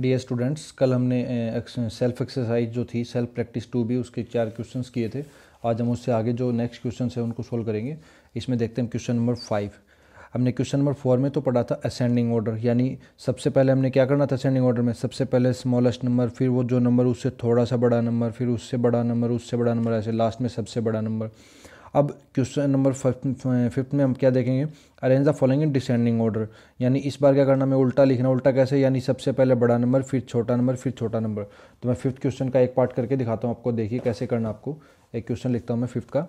dear students कल हमने self exercise जो थी सेल्फ प्रैक्टिस टू भी उसके चार क्वेश्चंस किए थे आज हम उससे आगे जो नेक्स्ट क्वेश्चन है उनको सोल्व करेंगे इसमें देखते हैं क्वेश्चन नंबर फाइव हमने क्वेश्चन नंबर फोर में तो पढ़ा था असेंडिंग ऑर्डर यानी सबसे पहले हमने क्या करना था असेंडिंग ऑर्डर में सबसे पहले स्मॉलेस्ट नंबर फिर वो जो नंबर उससे थोड़ा सा बड़ा नंबर फिर उससे बड़ा नंबर उससे बड़ा नंबर ऐसे लास्ट में सबसे बड़ा नंबर अब क्वेश्चन नंबर फिफ्थ में हम क्या देखेंगे arrange the following in descending order यानी इस बार क्या करना हमें उल्टा लिखना उल्टा कैसे यानी सबसे पहले बड़ा नंबर फिर छोटा नंबर फिर छोटा नंबर तो मैं फिफ्थ क्वेश्चन का एक पार्ट करके दिखाता हूँ आपको देखिए कैसे करना आपको एक क्वेश्चन लिखता हूँ मैं फिफ्थ का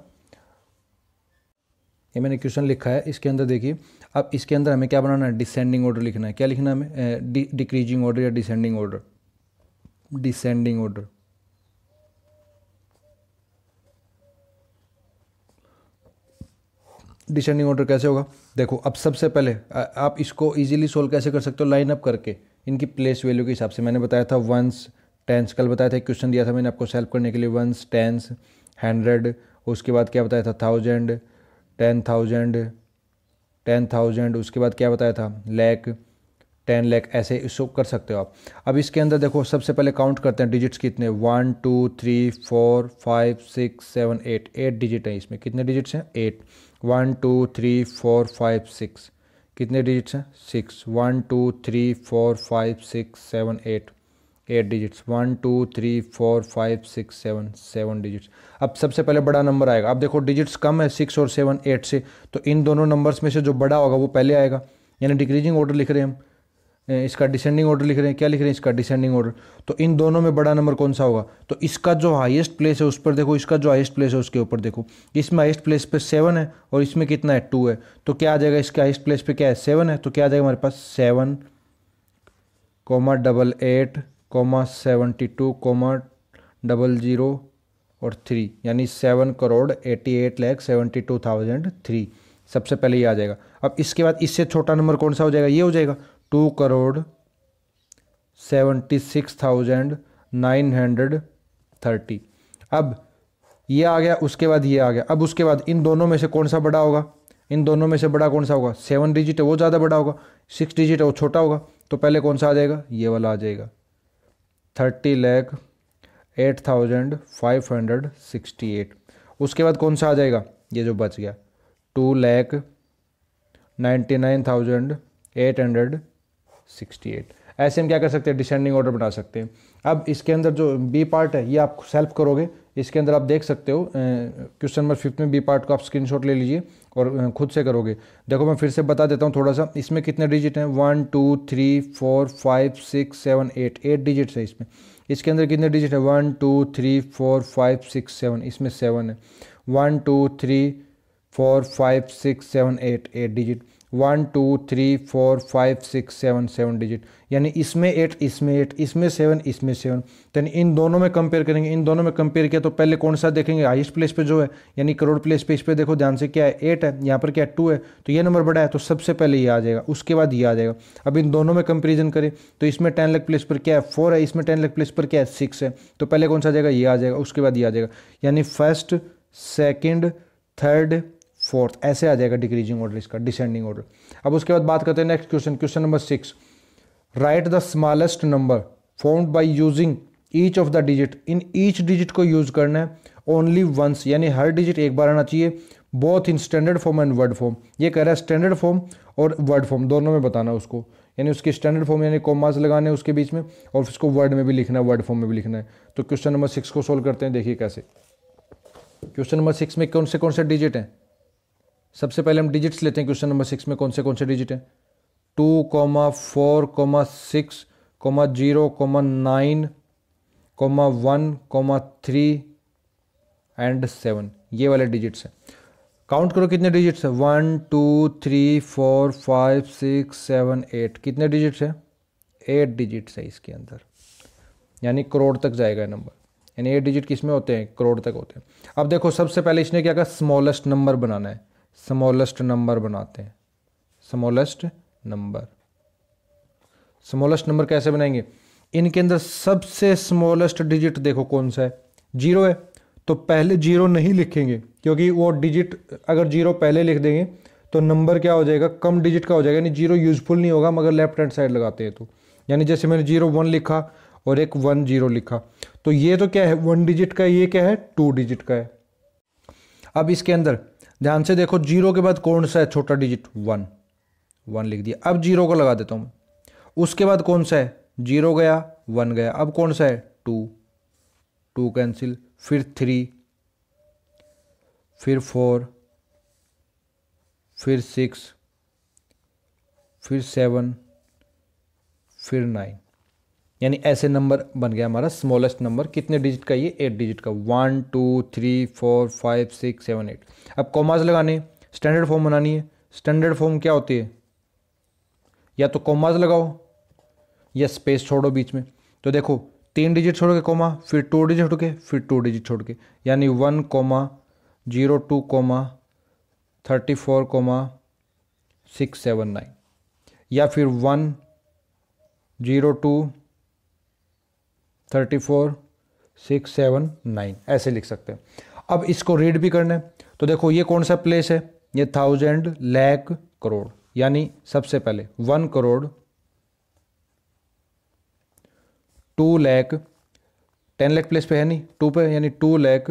ये मैंने क्वेश्चन लिखा है इसके अंदर देखिए अब इसके अंदर हमें क्या बनाना है डिसेंडिंग ऑर्डर लिखना है क्या लिखना है हमें डिक्रीजिंग ऑर्डर या descending order descending order descending order कैसे होगा देखो अब सबसे पहले आप इसको इजीली सोल्व कैसे कर सकते हो लाइन अप करके इनकी प्लेस वैल्यू के हिसाब से मैंने बताया था वंस टेंस कल बताया था क्वेश्चन दिया था मैंने आपको सेल्फ करने के लिए वंस टेंस हंड्रेड उसके बाद क्या बताया था thousand ten thousand ten thousand उसके बाद क्या बताया था लैक टेन लैक ऐसे इसको कर सकते हो आप अब इसके अंदर देखो सबसे पहले काउंट करते हैं डिजिट्स कितने one two three four five six seven eight eight digit हैं इसमें कितने डिजिट्स हैं eight one two three four five six कितने डिजिट्स हैं six one two three four five six seven eight eight digits one two three four five six seven seven digits अब सबसे पहले बड़ा नंबर आएगा अब देखो डिजिट्स कम है सिक्स और सेवन एट से तो इन दोनों नंबर्स में से जो बड़ा होगा वो पहले आएगा यानी डिक्रीजिंग ऑर्डर लिख रहे हैं हम इसका डिसेंडिंग ऑर्डर लिख रहे हैं क्या लिख रहे हैं इसका डिसेंडिंग ऑर्डर तो इन दोनों में बड़ा नंबर कौन सा होगा तो इसका जो हाईएस्ट प्लेस है उस पर देखो इसका जो हाईएस्ट प्लेस है उसके ऊपर देखो इसमें हाईएस्ट प्लेस पे सेवन है और इसमें कितना है टू है तो क्या आ जाएगा इसके हाइस्ट प्लेस पर क्या है सेवन है तो क्या आ जाएगा हमारे पास seven comma double eight comma seventy two comma double zero और थ्री यानी seven crore eighty eight lakh seventy two thousand three सबसे पहले ये आ जाएगा अब इसके बाद इससे छोटा नंबर कौन सा हो जाएगा ये हो जाएगा two crore seventy six thousand nine hundred thirty अब ये आ गया उसके बाद ये आ गया अब उसके बाद इन दोनों में से कौन सा बड़ा होगा इन दोनों में से बड़ा कौन सा होगा सेवन डिजिट है वो ज़्यादा बड़ा होगा सिक्स डिजिट है वो छोटा होगा तो पहले कौन सा आ जाएगा ये वाला आ जाएगा thirty lakh eight thousand five hundred sixty eight उसके बाद कौन सा आ जाएगा ये जो बच गया two lakh ninety nine thousand eight hundred 68 ऐसे हम क्या कर सकते हैं डिसेंडिंग ऑर्डर बना सकते हैं अब इसके अंदर जो बी पार्ट है ये आप सेल्फ करोगे इसके अंदर आप देख सकते हो क्वेश्चन नंबर फिफ्थ में बी पार्ट को आप स्क्रीनशॉट ले लीजिए और खुद से करोगे देखो मैं फिर से बता देता हूँ थोड़ा सा इसमें कितने डिजिट हैं one two three four five six seven eight eight digits है इसमें इसके अंदर कितने डिजिट है one two three four five six seven इसमें सेवन है one two three four five six seven eight eight digit one two three four five six seven seven digit यानी इसमें एट इसमें एट इसमें सेवन इसमें seven यानी इन दोनों में कंपेयर करेंगे इन दोनों में कंपेयर किया तो पहले कौन सा देखेंगे हाइस्ट प्लेस पे जो है यानी करोड़ प्लेस पे इस पर देखो ध्यान से क्या है एट है यहाँ पर क्या है टू है तो ये नंबर बड़ा है तो सबसे पहले ये आ जाएगा उसके बाद ये आ जाएगा अब इन दोनों में कंपेरिजन करें तो इसमें टेन लाख प्लेस पर क्या है फोर है इसमें टेन लाख प्लेस पर क्या है सिक्स है तो पहले कौन सा आ जाएगा ये आ जाएगा उसके बाद ये आ जाएगा यानी फर्स्ट सेकेंड थर्ड फोर्थ ऐसे आ जाएगा डिक्रीजिंग ऑर्डर इसका डिसेंडिंग ऑर्डर अब उसके बाद बात करते हैं next question question number six write the smallest number formed by using each of the digit इन ईच डिजिट को यूज करना है ओनली वंस यानी हर डिजिट एक बार आना चाहिए both in standard form and word form ये कह रहा है स्टैंडर्ड फॉर्म और वर्ड फॉर्म दोनों में बताना उसको यानी उसके स्टैंडर्ड फॉर्म यानी कॉमास लगाने उसके बीच में और उसको वर्ड में भी लिखना है वर्ड फॉर्म में भी लिखना है तो क्वेश्चन नंबर सिक्स को सोल्व करते हैं देखिए कैसे क्वेश्चन नंबर सिक्स में कौन से कौन से डिजिट हैं सबसे पहले हम डिजिट्स लेते हैं क्वेश्चन नंबर सिक्स में कौन से कौन से डिजिट हैं two comma four comma six comma zero comma nine comma one comma three and seven ये वाले डिजिट्स हैं काउंट करो कितने डिजिट्स हैं one two three four five six seven eight कितने डिजिट्स हैं एट डिजिट्स है इसके अंदर यानी करोड़ तक जाएगा नंबर यानी एट डिजिट किस में होते हैं करोड़ तक होते हैं अब देखो सबसे पहले इसने क्या कहा स्मॉलेस्ट नंबर बनाना है स्मॉलेस्ट नंबर बनाते हैं स्मॉलेस्ट नंबर स्मॉलेस्ट नंबर कैसे बनाएंगे इनके अंदर सबसे स्मॉलेस्ट डिजिट देखो कौन सा है जीरो है तो पहले जीरो नहीं लिखेंगे क्योंकि वो डिजिट अगर जीरो पहले लिख देंगे तो नंबर क्या हो जाएगा कम डिजिट का हो जाएगा यानी जीरो यूजफुल नहीं होगा मगर लेफ्ट हैंड साइड लगाते हैं तो यानी जैसे मैंने जीरो वन लिखा और एक वन जीरो लिखा तो ये तो क्या है वन डिजिट का ये क्या है टू डिजिट का है अब इसके अंदर ध्यान से देखो जीरो के बाद कौन सा है छोटा डिजिट वन वन लिख दिया अब जीरो को लगा देता हूँ उसके बाद कौन सा है जीरो गया वन गया अब कौन सा है टू टू कैंसिल फिर थ्री फिर फोर फिर सिक्स फिर सेवन फिर नाइन यानी ऐसे नंबर बन गया हमारा स्मॉलेस्ट नंबर कितने डिजिट का ये एट डिजिट का one two three four five six seven eight अब कॉमाज लगाने स्टैंडर्ड फॉर्म बनानी है स्टैंडर्ड फॉर्म क्या होती है या तो कॉमाज लगाओ या स्पेस छोड़ो बीच में तो देखो तीन डिजिट छोड़ के कोमा फिर टू डिजिट छोड़ के फिर टू डिजिट छोड़ के यानी one comma zero two comma thirty four comma six seven nine या फिर one zero two thirty four six seven nine ऐसे लिख सकते हैं अब इसको रीड भी करना है तो देखो ये कौन सा प्लेस है ये थाउजेंड लैक करोड़ यानी सबसे पहले one crore two lakh ten lakh place पे है नहीं टू पे यानी two lakh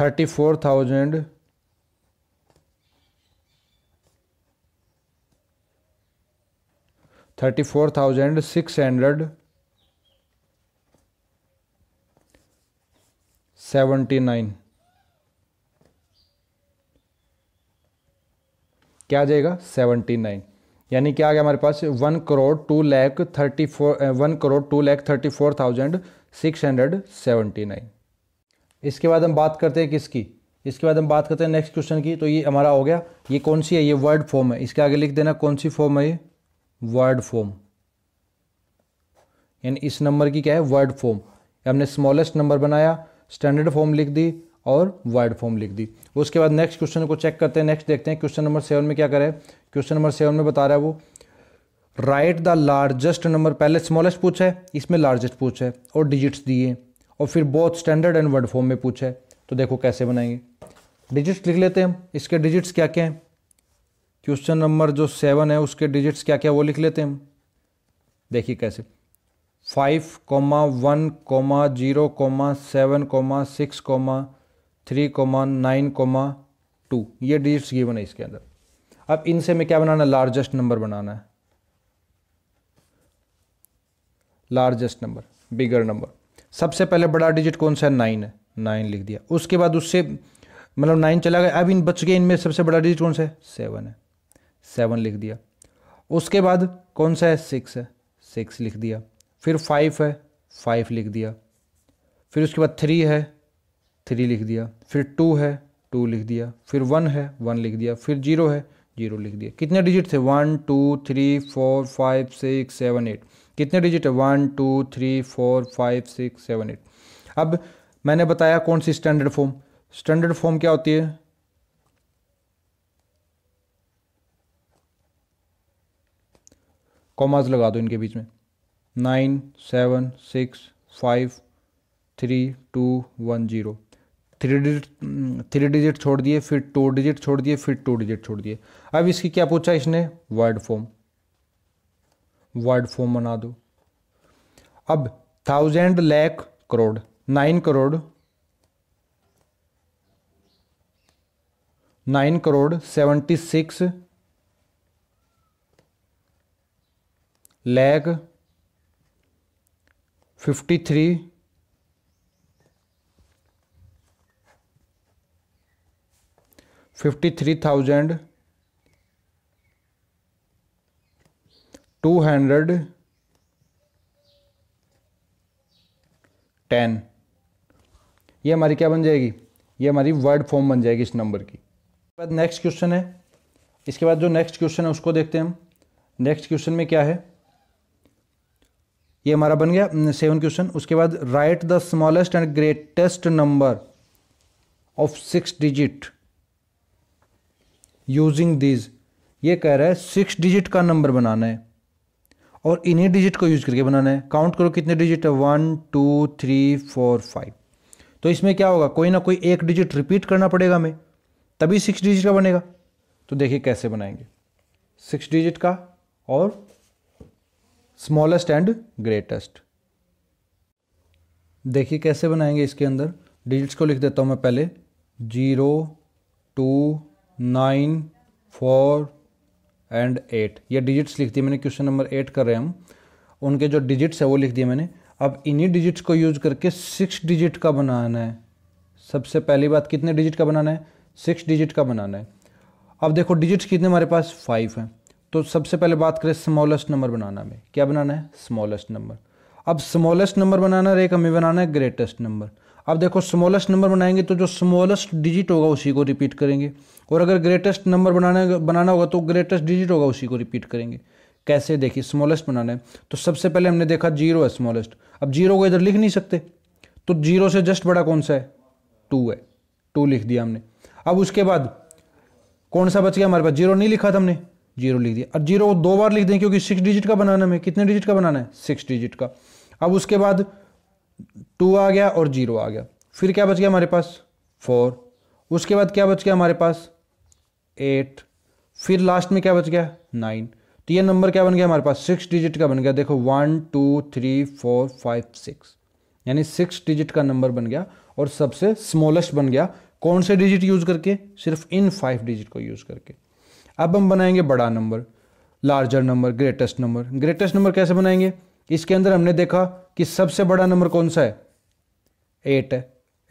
thirty four thousand thirty four thousand six hundred seventy nine क्या आ जाएगा सेवेंटी नाइन यानी क्या आ गया हमारे पास one crore two lakh thirty four one crore two lakh thirty four thousand six hundred seventy nine इसके बाद हम बात करते हैं किसकी इसके बाद हम बात करते हैं नेक्स्ट क्वेश्चन की तो ये हमारा हो गया ये कौन सी है ये वर्ड फॉर्म है इसके आगे लिख देना कौन सी फॉर्म है ये वर्ड फॉर्म यानी इस नंबर की क्या है वर्ड फॉर्म हमने स्मॉलेस्ट नंबर बनाया स्टैंडर्ड फॉर्म लिख दी और वर्ड फॉर्म लिख दी उसके बाद नेक्स्ट क्वेश्चन को चेक करते हैं नेक्स्ट देखते हैं क्वेश्चन नंबर सेवन में क्या करें क्वेश्चन नंबर सेवन में बता रहा है वो राइट द लार्जेस्ट नंबर पहले स्मॉलेस्ट पूछा है इसमें लार्जेस्ट पूछा है और डिजिट्स दिए और फिर बहुत स्टैंडर्ड एंड वर्ड फॉर्म में पूछा है तो देखो कैसे बनाएंगे डिजिट्स लिख लेते हैं हम इसके डिजिट्स क्या क्या हैं क्वेश्चन नंबर जो सेवन है उसके डिजिट्स क्या क्या वो लिख लेते हैं हम देखिए कैसे five comma one comma zero comma seven comma six comma three comma nine comma two ये डिजिट्स गिवन है इसके अंदर अब इनसे हमें क्या बनाना है लार्जेस्ट नंबर बनाना है लार्जेस्ट नंबर बिगर नंबर सबसे पहले बड़ा डिजिट कौन सा है नाइन है नाइन लिख दिया उसके बाद उससे मतलब नाइन चला गया अब इन बच गए इनमें सबसे बड़ा डिजिट कौन सा है सेवन है सेवन लिख दिया उसके बाद कौन सा है सिक्स है सिक्स लिख दिया फिर फाइव है फाइव लिख दिया फिर उसके बाद थ्री है थ्री लिख दिया फिर टू है टू लिख दिया फिर वन है वन लिख दिया फिर जीरो है जीरो लिख दिया कितने डिजिट थे one two three four five six seven eight कितने डिजिट है one two three four five six seven eight अब मैंने बताया कौन सी स्टैंडर्ड फॉर्म स्टैंडर्ड फॉर्म क्या होती है कॉमाज लगा दो इनके बीच में nine seven six five three two one zero three digit three digit छोड़ दिए फिर टू डिजिट छोड़ दिए फिर टू डिजिट छोड़ दिए अब इसकी क्या पूछा इसने वर्ड फॉर्म वर्ड फॉर्म बना दो अब thousand lakh crore nine crore nine crore seventy six lakh 53 fifty three thousand two hundred ten ये हमारी क्या बन जाएगी ये हमारी वर्ड फॉर्म बन जाएगी इस नंबर की बाद नेक्स्ट क्वेश्चन है इसके बाद जो नेक्स्ट क्वेश्चन है उसको देखते हैं हम नेक्स्ट क्वेश्चन में क्या है ये हमारा बन गया सेवन क्वेश्चन उसके बाद write the smallest and greatest number of six digit using these ये कह रहा है सिक्स डिजिट का नंबर बनाना है और इन्हीं डिजिट को यूज करके बनाना है काउंट करो कितने डिजिट है one two three four five तो इसमें क्या होगा कोई ना कोई एक डिजिट रिपीट करना पड़ेगा हमें तभी सिक्स डिजिट का बनेगा तो देखिए कैसे बनाएंगे सिक्स डिजिट का और स्मॉलेस्ट एंड ग्रेटेस्ट देखिए कैसे बनाएंगे इसके अंदर डिजिट्स को लिख देता हूँ मैं पहले zero two nine four and eight ये डिजिट्स लिख दिए मैंने क्वेश्चन नंबर एट कर रहे हैं हम उनके जो डिजिट्स है वो लिख दिए मैंने अब इन्हीं डिजिट्स को यूज करके सिक्स डिजिट का बनाना है सबसे पहली बात कितने डिजिट का बनाना है सिक्स डिजिट का बनाना है अब देखो डिजिट्स कितने हमारे पास फाइव हैं तो सबसे पहले बात करें स्मॉलेस्ट नंबर बनाना में क्या बनाना है स्मॉलेस्ट नंबर अब स्मॉलेस्ट नंबर बनाना रहे हमें बनाना है ग्रेटेस्ट नंबर अब देखो स्मॉलेस्ट नंबर बनाएंगे तो जो स्मॉलेस्ट डिजिट होगा उसी को रिपीट करेंगे और अगर ग्रेटेस्ट नंबर बनाना बनाना होगा तो ग्रेटेस्ट डिजिट होगा उसी को रिपीट करेंगे कैसे देखिए स्मॉलेस्ट बनाना है तो सबसे पहले हमने देखा जीरो है स्मॉलेस्ट अब जीरो को इधर लिख नहीं सकते तो जीरो से जस्ट बड़ा कौन सा है टू है टू लिख दिया हमने अब उसके बाद कौन सा बच गया हमारे पास जीरो नहीं लिखा था हमने जीरो लिख दिया और जीरो दो बार लिख दें क्योंकि सिक्स डिजिट का बनाना में कितने डिजिट का बनाना है सिक्स डिजिट का अब उसके बाद टू आ गया और जीरो आ गया फिर क्या बच गया हमारे पास फोर उसके बाद क्या बच गया हमारे पास एट फिर लास्ट में क्या बच गया नाइन तो ये नंबर क्या बन गया हमारे पास सिक्स डिजिट का बन गया देखो one two three four five six यानी सिक्स डिजिट का नंबर बन गया और सबसे स्मॉलेस्ट बन गया कौन से डिजिट यूज़ करके सिर्फ इन फाइव डिजिट को यूज़ करके अब हम बनाएंगे बड़ा number larger number greatest number greatest number कैसे बनाएंगे इसके अंदर हमने देखा कि सबसे बड़ा नंबर कौन सा है एट है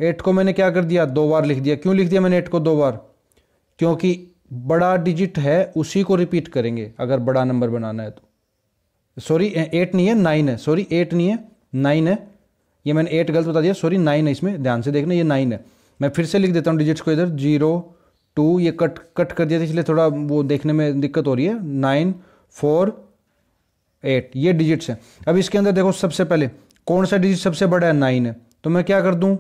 एट को मैंने क्या कर दिया दो बार लिख दिया क्यों लिख दिया मैंने एट को दो बार क्योंकि बड़ा डिजिट है उसी को रिपीट करेंगे अगर बड़ा नंबर बनाना है तो सॉरी एट नहीं है नाइन है सॉरी एट नहीं है नाइन है ये मैंने एट गलत बता दिया सॉरी नाइन है इसमें ध्यान से देखना ये नाइन है मैं फिर से लिख देता हूँ डिजिट्स को इधर जीरो टू ये कट कट कर दिया था इसलिए थोड़ा वो देखने में दिक्कत हो रही है नाइन फोर एट ये डिजिट्स हैं अब इसके अंदर देखो सबसे पहले कौन सा डिजिट सबसे बड़ा है नाइन है तो मैं क्या कर दूँ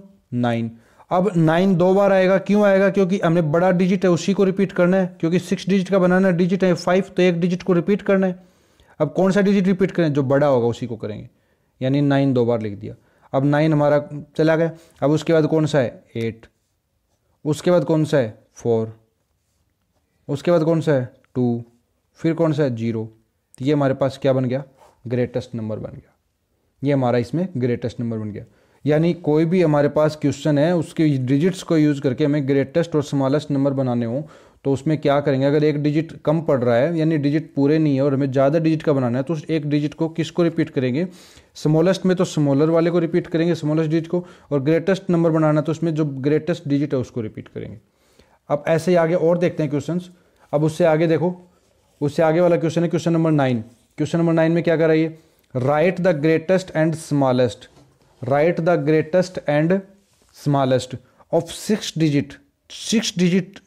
नाइन अब नाइन दो बार आएगा क्यों आएगा क्योंकि हमने बड़ा डिजिट है उसी को रिपीट करना है क्योंकि सिक्स डिजिट का बनाना डिजिट है फाइव तो एक डिजिट को रिपीट करना है अब कौन सा डिजिट रिपीट करें जो बड़ा होगा उसी को करेंगे यानी नाइन दो बार लिख दिया अब नाइन हमारा चला गया अब उसके बाद कौन सा है एट उसके बाद कौन सा है फोर उसके बाद कौन सा है टू फिर कौन सा है जीरो तो ये हमारे पास क्या बन गया ग्रेटेस्ट नंबर बन गया ये हमारा इसमें ग्रेटेस्ट नंबर बन गया यानी कोई भी हमारे पास क्वेश्चन है उसके डिजिट्स को यूज़ करके हमें ग्रेटेस्ट और स्मॉलेस्ट नंबर बनाने हों तो उसमें क्या करेंगे अगर एक डिजिट कम पड़ रहा है यानी डिजिट पूरे नहीं है और हमें ज़्यादा डिजिट का बनाना है तो उस एक डिजिट को किसको रिपीट करेंगे स्मॉलेस्ट में तो स्मॉलर वाले को रिपीट करेंगे स्मॉलेस्ट डिजिट को और ग्रेटेस्ट नंबर बनाना है तो उसमें जो ग्रेटेस्ट डिजिट है उसको रिपीट करेंगे अब ऐसे ही आगे और देखते हैं क्वेश्चन अब उससे आगे देखो उससे आगे वाला क्वेश्चन है question number nine question number nine में क्या कर रही है write the greatest and smallest write the greatest and smallest of six digit six digit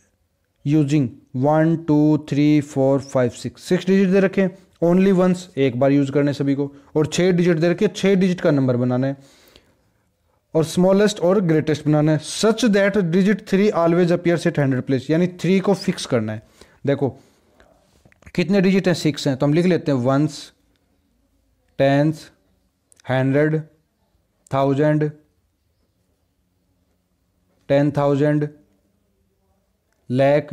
using one two three four five six six digit दे रखे only once एक बार use करने सभी को और छह डिजिट दे रखे छह डिजिट का नंबर बनाना है और स्मॉलेस्ट और ग्रेटेस्ट बनाना है such that digit three always appears at hundred place यानी थ्री को फिक्स करना है देखो कितने डिजिट हैं सिक्स हैं तो हम लिख लेते हैं ones tens hundred thousand ten thousand lakh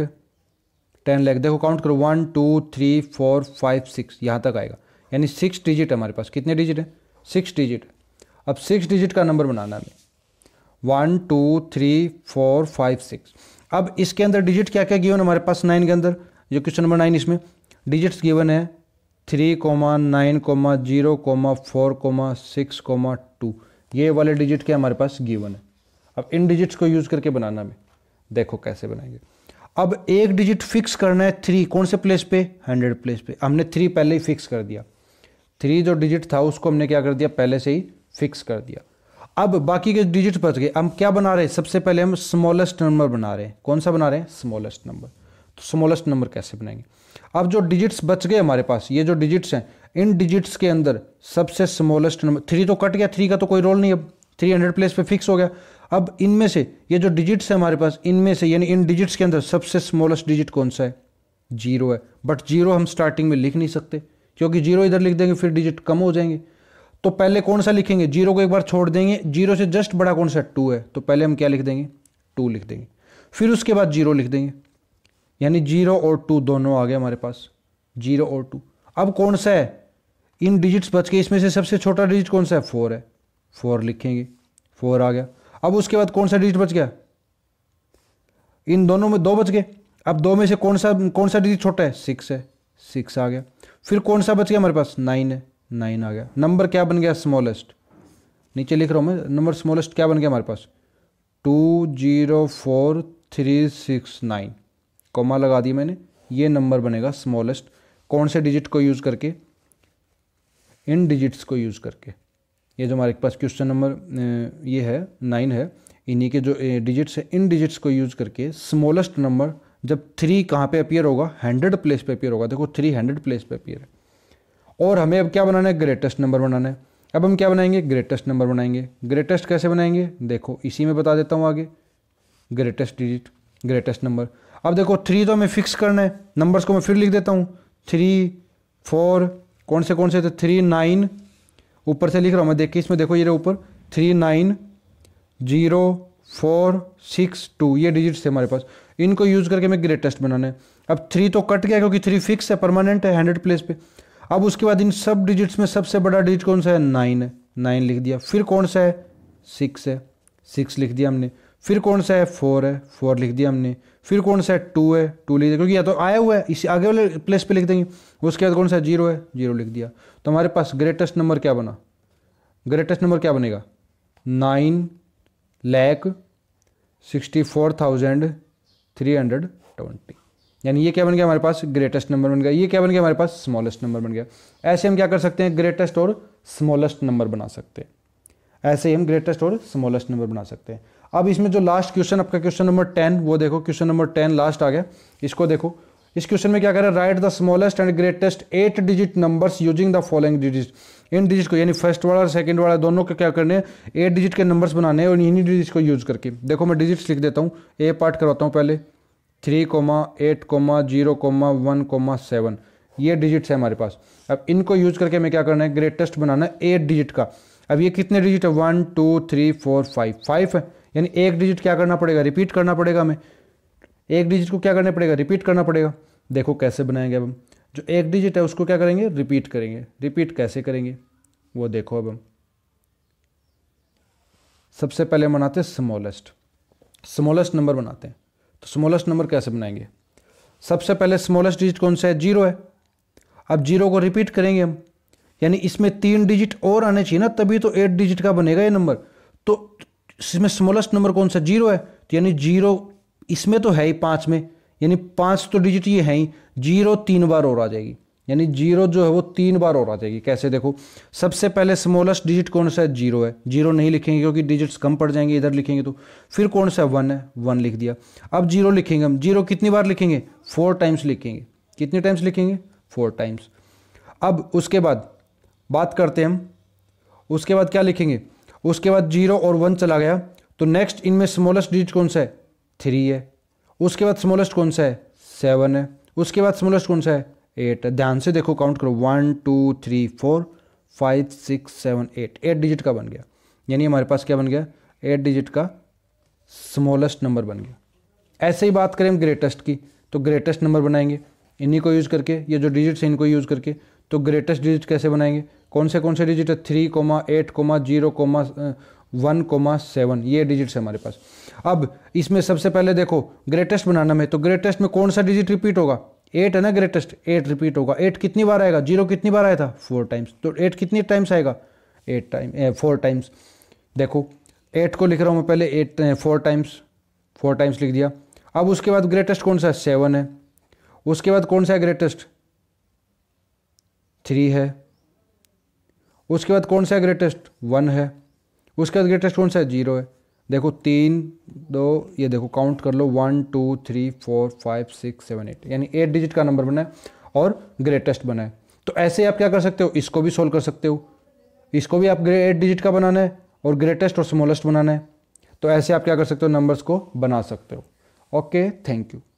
ten lakh देखो काउंट करो one two three four five six यहाँ तक आएगा यानी सिक्स डिजिट हमारे पास कितने डिजिट है सिक्स डिजिट अब सिक्स डिजिट का नंबर बनाना हमें one two three four five six अब इसके अंदर डिजिट क्या क्या गिवन हमारे पास नाइन के अंदर जो क्वेश्चन नंबर नाइन इसमें डिजिट्स गिवन है three comma nine comma zero comma four comma six comma two ये वाले डिजिट के हमारे पास गिवन है अब इन डिजिट्स को यूज़ करके बनाना हमें देखो कैसे बनाएंगे अब एक डिजिट फिक्स करना है थ्री कौन से प्लेस पे हंड्रेड प्लेस पे हमने थ्री पहले ही फिक्स कर दिया थ्री जो डिजिट था उसको हमने क्या कर दिया पहले से ही फिक्स कर दिया अब बाकी के डिजिट बच गए हम क्या बना रहे हैं सबसे पहले हम स्मॉलेस्ट नंबर बना रहे हैं कौन सा बना रहे हैं स्मॉलेस्ट नंबर तो स्मॉलेस्ट नंबर कैसे बनाएंगे अब जो डिजिट्स बच गए हमारे पास ये जो डिजिट्स हैं इन डिजिट्स के अंदर सबसे स्मॉलेस्ट नंबर थ्री तो कट गया थ्री का तो कोई रोल नहीं अब थ्री हंड्रेड प्लेस पे फिक्स हो गया अब इनमें से ये जो डिजिट्स है हमारे पास इनमें से यानी इन डिजिट्स के अंदर सबसे स्मॉलेस्ट डिजिट कौन सा है जीरो है बट जीरो हम स्टार्टिंग में लिख नहीं सकते क्योंकि जीरो इधर लिख देंगे फिर डिजिट कम हो जाएंगे तो पहले कौन सा लिखेंगे जीरो को एक बार छोड़ देंगे जीरो से जस्ट बड़ा कौन सा टू है तो पहले हम क्या लिख देंगे टू लिख देंगे फिर उसके बाद जीरो लिख देंगे यानी जीरो और टू दोनों आ गए हमारे पास जीरो और टू अब कौन सा है इन डिजिट्स बच के इसमें से सबसे छोटा डिजिट कौन सा है फोर है फोर लिखेंगे फोर आ गया अब उसके बाद कौन सा डिजिट बच गया इन दोनों में दो बच गए अब दो में से कौन सा कौन सा डिजिट छोटा है सिक्स है सिक्स आ गया फिर कौन सा बच गया हमारे पास नाइन है नाइन आ गया नंबर क्या बन गया स्मॉलेस्ट नीचे लिख रहा हूँ मैं नंबर स्मॉलेस्ट क्या बन गया हमारे पास two zero four three six nine comma लगा दी मैंने ये नंबर बनेगा स्मॉलेस्ट कौन से डिजिट को यूज़ करके इन डिजिट्स को यूज़ करके ये जो हमारे पास क्वेश्चन नंबर ये है नाइन है इन्हीं के जो डिजिट्स है इन डिजिट्स को यूज करके स्मॉलेस्ट नंबर जब थ्री कहाँ पे अपियर होगा हंड्रेड प्लेस पे अपीयर होगा देखो थ्री हंड्रेड प्लेस पे अपीयर है और हमें अब क्या बनाना है ग्रेटेस्ट नंबर बनाना है अब हम क्या बनाएंगे ग्रेटेस्ट नंबर बनाएंगे ग्रेटेस्ट कैसे बनाएंगे देखो इसी में बता देता हूँ आगे ग्रेटेस्ट डिजिट ग्रेटेस्ट नंबर अब देखो थ्री तो हमें फिक्स करना है नंबर्स को मैं फिर लिख देता हूँ थ्री फोर कौन से कौन से थे थ्री नाइन ऊपर से लिख रहा हूँ मैं देखिए इसमें देखो ये ऊपर three nine zero four six two ये डिजिट्स थे हमारे पास इनको यूज़ करके मैं ग्रेटेस्ट बनाना है अब थ्री तो कट गया क्योंकि थ्री फिक्स है परमानेंट है हंड्रेड प्लेस पे अब उसके बाद इन सब डिजिट्स में सबसे बड़ा डिजिट कौन सा है नाइन है नाइन लिख दिया फिर कौन सा है सिक्स है सिक्स लिख दिया हमने फिर कौन सा है फोर है फोर लिख दिया हमने फिर कौन सा है टू है टू लिख दिया क्योंकि या तो आया हुआ है इसी आगे वाले प्लेस पे लिख देंगे उसके बाद कौन सा जीरो है जीरो लिख दिया तो हमारे पास ग्रेटेस्ट नंबर क्या बना ग्रेटेस्ट नंबर क्या बनेगा nine lakh sixty four thousand three hundred twenty यानी ये क्या बन गया हमारे पास ग्रेटेस्ट नंबर बन गया ये क्या बन गया हमारे पास स्मॉलेस्ट नंबर बन गया ऐसे हम क्या कर सकते हैं ग्रेटेस्ट और स्मॉलेस्ट नंबर बना सकते हैं ऐसे ही हम ग्रेटेस्ट और स्मॉलेस्ट नंबर बना सकते हैं अब इसमें जो लास्ट क्वेश्चन आपका क्वेश्चन नंबर टेन वो देखो क्वेश्चन नंबर टेन लास्ट आ गया इसको देखो इस क्वेश्चन में क्या कह रहा है write the smallest and greatest eight digit numbers using the following digit इन डिजिट को यानी फर्स्ट वाला और सेकेंड वाला दोनों को क्या करने एट डिजिट के नंबर्स बनाने और इन्हीं डिजिट को यूज करके देखो मैं डिजिट्स लिख देता हूँ ए पार्ट करवाता हूँ पहले three comma eight comma zero comma one comma seven ये डिजिट्स है हमारे पास अब इनको यूज करके हमें क्या करना है ग्रेटेस्ट बनाना है एट डिजिट का अब ये कितने डिजिट है one two three four five five है यानी एक डिजिट क्या करना पड़ेगा रिपीट करना पड़ेगा हमें एक डिजिट को क्या करना पड़ेगा रिपीट करना पड़ेगा देखो कैसे बनाएंगे अब हम जो एक डिजिट है उसको क्या करेंगे रिपीट करेंगे रिपीट कैसे करेंगे वो देखो अब हम सबसे पहले बनाते हैं स्मॉलेस्ट स्मॉलेस्ट नंबर बनाते हैं तो स्मॉलेस्ट नंबर कैसे बनाएंगे सबसे पहले स्मॉलेस्ट डिजिट कौन सा है जीरो है अब जीरो को रिपीट करेंगे हम यानी इसमें तीन डिजिट और आने चाहिए ना तभी तो एट डिजिट का बनेगा ये नंबर तो इसमें स्मॉलेस्ट नंबर कौन सा जीरो है तो यानी जीरो इसमें तो है ही पाँच में यानी पाँच तो डिजिट ये है ही जीरो तीन बार और आ जाएगी यानी जीरो जो है वो तीन बार और आ जाएगी कैसे देखो सबसे पहले स्मॉलेस्ट डिजिट कौन सा है जीरो है जीरो नहीं लिखेंगे क्योंकि डिजिट्स कम पड़ जाएंगे इधर लिखेंगे तो फिर कौन सा वन है वन लिख दिया अब जीरो लिखेंगे हम जीरो कितनी बार लिखेंगे फोर टाइम्स लिखेंगे कितने टाइम्स लिखेंगे फोर टाइम्स अब उसके बाद बात करते हैं हम उसके बाद क्या लिखेंगे उसके बाद जीरो और वन चला गया तो नेक्स्ट इनमें स्मॉलेस्ट डिजिट कौन सा है थ्री है उसके बाद स्मॉलेस्ट कौन सा है सेवन है उसके बाद स्मॉलेस्ट कौन सा है एट है ध्यान से देखो काउंट करो one two three four five six seven eight eight digit का बन गया यानी हमारे पास क्या बन गया एट डिजिट का स्मॉलेस्ट नंबर बन गया ऐसे ही बात करें हम ग्रेटेस्ट की तो ग्रेटेस्ट नंबर बनाएंगे इन्हीं को यूज़ करके ये जो डिजिट्स हैं इनको यूज़ करके तो ग्रेटेस्ट डिजिट कैसे बनाएंगे कौन से कौन से डिजिट है three comma eight comma zero comma one comma seven ये डिजिट्स हमारे पास अब इसमें सबसे पहले देखो ग्रेटेस्ट बनाना में तो ग्रेटेस्ट में कौन सा डिजिट रिपीट होगा एट है ना ग्रेटेस्ट एट रिपीट होगा एट कितनी बार आएगा जीरो कितनी बार आया था फोर टाइम्स तो एट कितनी टाइम्स आएगा एट टाइम फोर टाइम्स देखो एट को लिख रहा हूँ मैं पहले eight four times four times लिख दिया अब उसके बाद ग्रेटेस्ट कौन सा है सेवन है उसके बाद कौन सा है ग्रेटेस्ट थ्री है उसके बाद कौन सा ग्रेटेस्ट वन है उसके बाद ग्रेटेस्ट कौन सा है जीरो है देखो तीन दो ये देखो काउंट कर लो one two three four five six seven eight यानी एट डिजिट का नंबर बनाए और ग्रेटेस्ट बनाए तो ऐसे आप क्या कर सकते हो इसको भी सोल्व कर सकते हो इसको भी आप एट डिजिट का बनाना है और ग्रेटेस्ट और स्मॉलेस्ट बनाना है तो ऐसे आप क्या कर सकते हो नंबर्स को बना सकते हो ओके थैंक यू